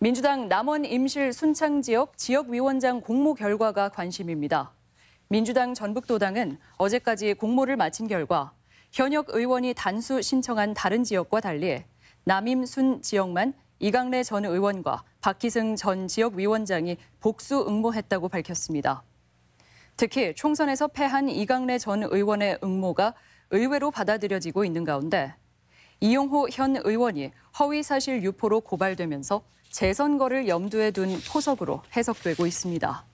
민주당 남원 임실 순창 지역 지역위원장 공모 결과가 관심입니다. 민주당 전북도당은 어제까지 공모를 마친 결과 현역 의원이 단수 신청한 다른 지역과 달리 남임순 지역만 이강래 전 의원과 박희승 전 지역위원장이 복수 응모했다고 밝혔습니다. 특히 총선에서 패한 이강래 전 의원의 응모가 의외로 받아들여지고 있는 가운데 이용호 현 의원이 허위사실 유포로 고발되면서 재선거를 염두에 둔 포석으로 해석되고 있습니다.